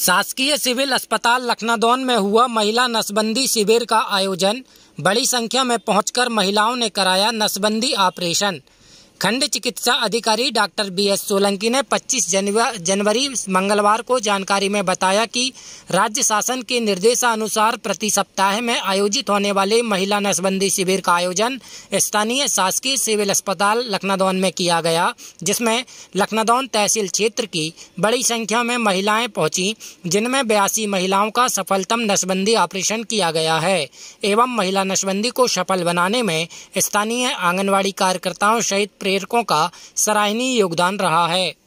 शासकीय सिविल अस्पताल लखनादौन में हुआ महिला नसबंदी शिविर का आयोजन बड़ी संख्या में पहुंचकर महिलाओं ने कराया नसबंदी ऑपरेशन खंड चिकित्सा अधिकारी डॉक्टर बी एस सोलंकी ने 25 जनवरी मंगलवार को जानकारी में बताया कि राज्य शासन के निर्देशानुसार प्रति सप्ताह में आयोजित होने वाले महिला नसबंदी शिविर का आयोजन स्थानीय शासकीय सिविल अस्पताल लखनादौन में किया गया जिसमें लखनादौन तहसील क्षेत्र की बड़ी संख्या में महिलाएं पहुंची जिनमें बयासी महिलाओं का सफलतम नसबंदी ऑपरेशन किया गया है एवं महिला नसबंदी को सफल बनाने में स्थानीय आंगनबाड़ी कार्यकर्ताओं सहित प्रेरकों का सराहनीय योगदान रहा है